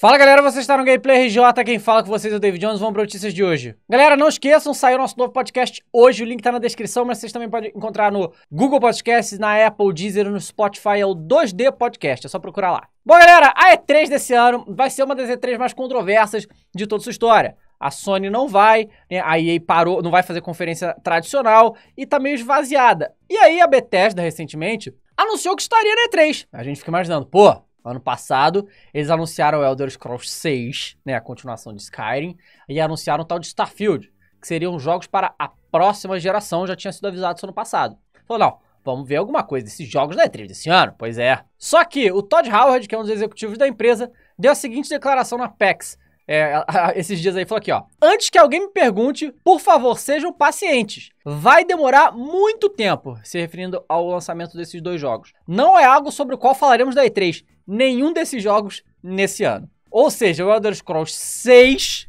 Fala galera, vocês estão no Gameplay RJ, quem fala com vocês é o David Jones, vamos para notícias de hoje. Galera, não esqueçam, saiu nosso novo podcast hoje, o link está na descrição, mas vocês também podem encontrar no Google Podcasts, na Apple, Deezer, no Spotify, é o 2D Podcast, é só procurar lá. Bom galera, a E3 desse ano vai ser uma das E3 mais controversas de toda sua história a Sony não vai, né? a EA parou, não vai fazer conferência tradicional e tá meio esvaziada. E aí a Bethesda recentemente anunciou que estaria na E3. A gente fica imaginando, pô, ano passado eles anunciaram Elder Scrolls 6, né, a continuação de Skyrim, e anunciaram o tal de Starfield, que seriam jogos para a próxima geração, já tinha sido avisado ano passado. Falou, não, vamos ver alguma coisa desses jogos na E3 desse ano, pois é. Só que o Todd Howard, que é um dos executivos da empresa, deu a seguinte declaração na PAX, é, esses dias aí falou aqui, ó. Antes que alguém me pergunte, por favor, sejam pacientes. Vai demorar muito tempo, se referindo ao lançamento desses dois jogos. Não é algo sobre o qual falaremos da E3. Nenhum desses jogos nesse ano. Ou seja, o Elder Scrolls 6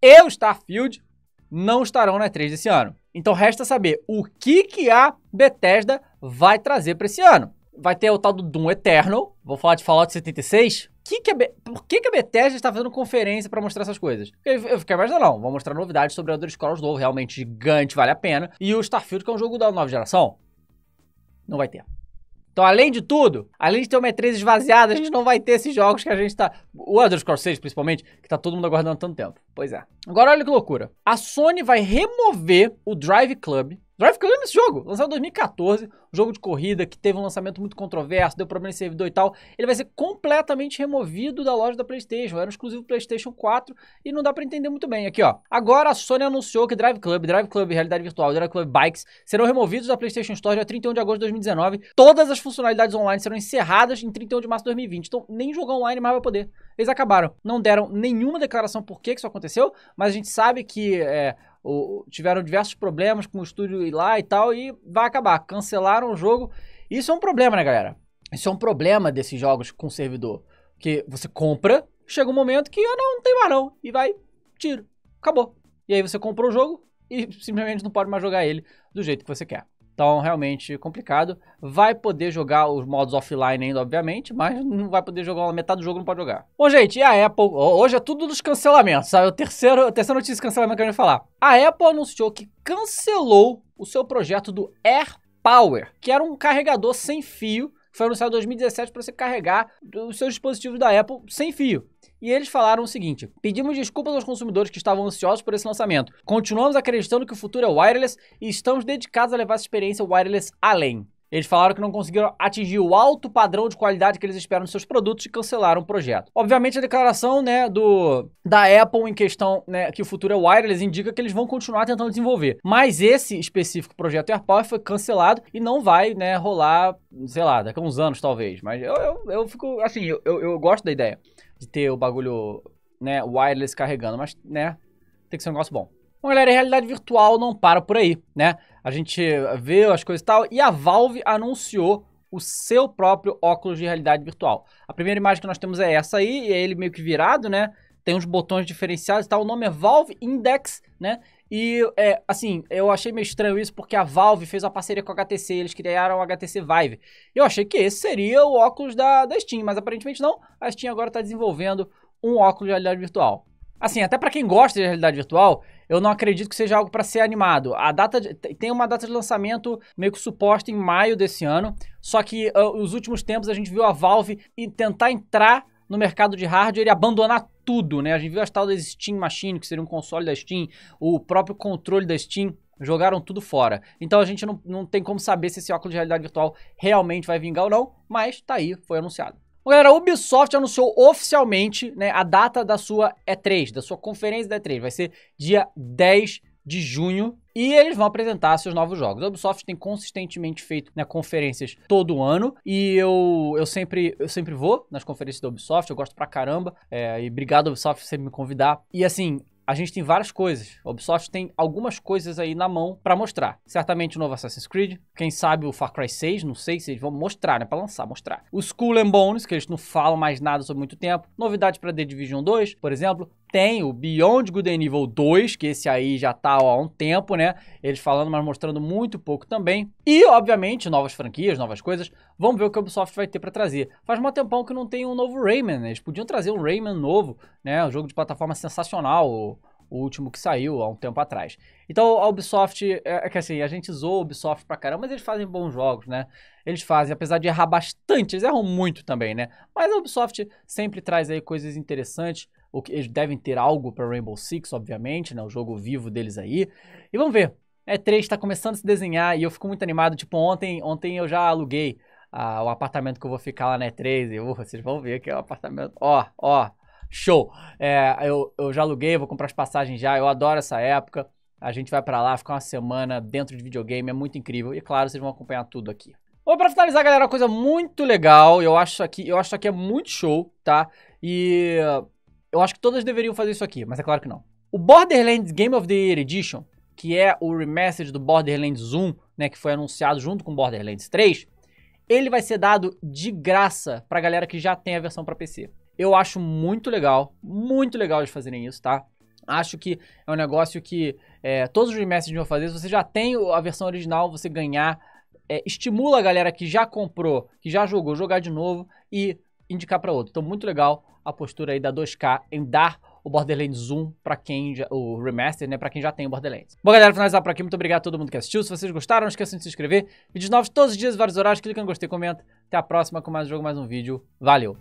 e o Starfield não estarão na E3 desse ano. Então resta saber o que, que a Bethesda vai trazer para esse ano. Vai ter o tal do Doom Eternal. Vou falar de Fallout 76? que que a, por que, que a Bethesda está fazendo conferência para mostrar essas coisas? Eu, eu fiquei mais não, Vou mostrar novidades sobre Elder Scrolls novo, realmente gigante, vale a pena. E o Starfield, que é um jogo da nova geração, não vai ter. Então, além de tudo, além de ter uma E3 esvaziada, a gente não vai ter esses jogos que a gente está, O Elder Scrolls 6, principalmente, que está todo mundo aguardando há tanto tempo. Pois é. Agora olha que loucura. A Sony vai remover o Drive Club. Drive Club é esse jogo, lançado em 2014, um jogo de corrida que teve um lançamento muito controverso, deu problema em servidor e tal. Ele vai ser completamente removido da loja da PlayStation, era um exclusivo PlayStation 4 e não dá para entender muito bem. Aqui, ó. Agora a Sony anunciou que Drive Club, Drive Club Realidade Virtual, Drive Club Bikes serão removidos da PlayStation Store dia 31 de agosto de 2019. Todas as funcionalidades online serão encerradas em 31 de março de 2020. Então, nem jogar online mais vai poder eles acabaram. Não deram nenhuma declaração por que isso aconteceu, mas a gente sabe que é, o, tiveram diversos problemas com o estúdio ir lá e tal, e vai acabar. Cancelaram o jogo. Isso é um problema, né, galera? Isso é um problema desses jogos com servidor. Porque você compra, chega um momento que ah, não, não tem mais não, e vai, tiro, acabou. E aí você comprou o jogo e simplesmente não pode mais jogar ele do jeito que você quer. Então, realmente complicado. Vai poder jogar os modos offline ainda, obviamente, mas não vai poder jogar, metade do jogo não pode jogar. Bom, gente, e a Apple? Hoje é tudo dos cancelamentos, sabe? O terceiro, a terceira notícia de cancelamento que eu ia falar. A Apple anunciou que cancelou o seu projeto do AirPower, que era um carregador sem fio, que foi anunciado em 2017 para você carregar os seus dispositivos da Apple sem fio e eles falaram o seguinte: pedimos desculpas aos consumidores que estavam ansiosos por esse lançamento. Continuamos acreditando que o futuro é wireless e estamos dedicados a levar essa experiência wireless além. Eles falaram que não conseguiram atingir o alto padrão de qualidade que eles esperam nos seus produtos e cancelaram o projeto. Obviamente, a declaração né, do, da Apple em questão né, que o futuro é wireless indica que eles vão continuar tentando desenvolver. Mas esse específico projeto AirPower foi cancelado e não vai né, rolar, sei lá, daqui a uns anos talvez. Mas eu, eu, eu fico, assim, eu, eu, eu gosto da ideia de ter o bagulho, né, wireless carregando, mas, né, tem que ser um negócio bom. Bom, galera, a realidade virtual não para por aí, né? A gente vê as coisas e tal, e a Valve anunciou o seu próprio óculos de realidade virtual. A primeira imagem que nós temos é essa aí, e é ele meio que virado, né? Tem uns botões diferenciados e tal. O nome é Valve Index, né? E, é, assim, eu achei meio estranho isso porque a Valve fez uma parceria com a HTC, eles criaram o HTC Vive. Eu achei que esse seria o óculos da, da Steam, mas aparentemente não. A Steam agora está desenvolvendo um óculos de realidade virtual. Assim, até para quem gosta de realidade virtual, eu não acredito que seja algo para ser animado. A data de, tem uma data de lançamento meio que suposta em maio desse ano, só que uh, os últimos tempos a gente viu a Valve tentar entrar no mercado de hardware e abandonar tudo, né? A gente viu as tal das Steam Machine, que seria um console da Steam, o próprio controle da Steam, jogaram tudo fora. Então a gente não, não tem como saber se esse óculos de realidade virtual realmente vai vingar ou não, mas tá aí, foi anunciado. galera, a Ubisoft anunciou oficialmente né, a data da sua E3, da sua conferência da E3. Vai ser dia 10 de junho e eles vão apresentar seus novos jogos. A Ubisoft tem consistentemente feito né, conferências todo ano. E eu, eu, sempre, eu sempre vou nas conferências da Ubisoft. Eu gosto pra caramba. É, e obrigado, Ubisoft, por sempre me convidar. E assim, a gente tem várias coisas. A Ubisoft tem algumas coisas aí na mão para mostrar. Certamente o novo Assassin's Creed, quem sabe o Far Cry 6, não sei se eles vão mostrar, né, para lançar, mostrar. O Skull and Bones, que eles não falam mais nada sobre muito tempo. Novidade para The Division 2, por exemplo, tem o Beyond Good and Evil 2, que esse aí já tá ó, há um tempo, né? Eles falando, mas mostrando muito pouco também. E, obviamente, novas franquias, novas coisas. Vamos ver o que a Ubisoft vai ter para trazer. Faz um tempão que não tem um novo Rayman, né? Eles podiam trazer um Rayman novo, né? Um jogo de plataforma sensacional, o, o último que saiu há um tempo atrás. Então, a Ubisoft, é, é que assim, a gente zoa a Ubisoft pra caramba, mas eles fazem bons jogos, né? Eles fazem, apesar de errar bastante, eles erram muito também, né? Mas a Ubisoft sempre traz aí coisas interessantes, que eles devem ter algo para Rainbow Six, obviamente, né? O jogo vivo deles aí. E vamos ver. É 3 está começando a se desenhar e eu fico muito animado. Tipo, ontem, ontem eu já aluguei ah, o apartamento que eu vou ficar lá na E3 e uh, vocês vão ver que é o um apartamento. Ó, ó, show! É, eu, eu já aluguei, vou comprar as passagens já. Eu adoro essa época. A gente vai para lá, fica uma semana dentro de videogame, é muito incrível. E claro, vocês vão acompanhar tudo aqui. Bom, pra finalizar, galera, uma coisa muito legal, eu acho que eu acho isso aqui é muito show, tá? E eu acho que todas deveriam fazer isso aqui, mas é claro que não. O Borderlands Game of the Year Edition, que é o remaster do Borderlands 1, né, que foi anunciado junto com Borderlands 3, ele vai ser dado de graça pra galera que já tem a versão para PC. Eu acho muito legal, muito legal eles fazerem isso, tá? Acho que é um negócio que é, todos os remasters vão fazer. Se você já tem a versão original, você ganhar. É, estimula a galera que já comprou, que já jogou, jogar de novo e indicar para outro. Então, muito legal a postura aí da 2K em dar o Borderlands 1 para quem já, o remaster, né, para quem já tem o Borderlands. Bom, galera, finalizar por aqui. Muito obrigado a todo mundo que assistiu. Se vocês gostaram, não esqueçam de se inscrever. Vídeos novos todos os dias, vários horários. Clica no gostei, comenta. Até a próxima com mais um jogo, mais um vídeo. Valeu.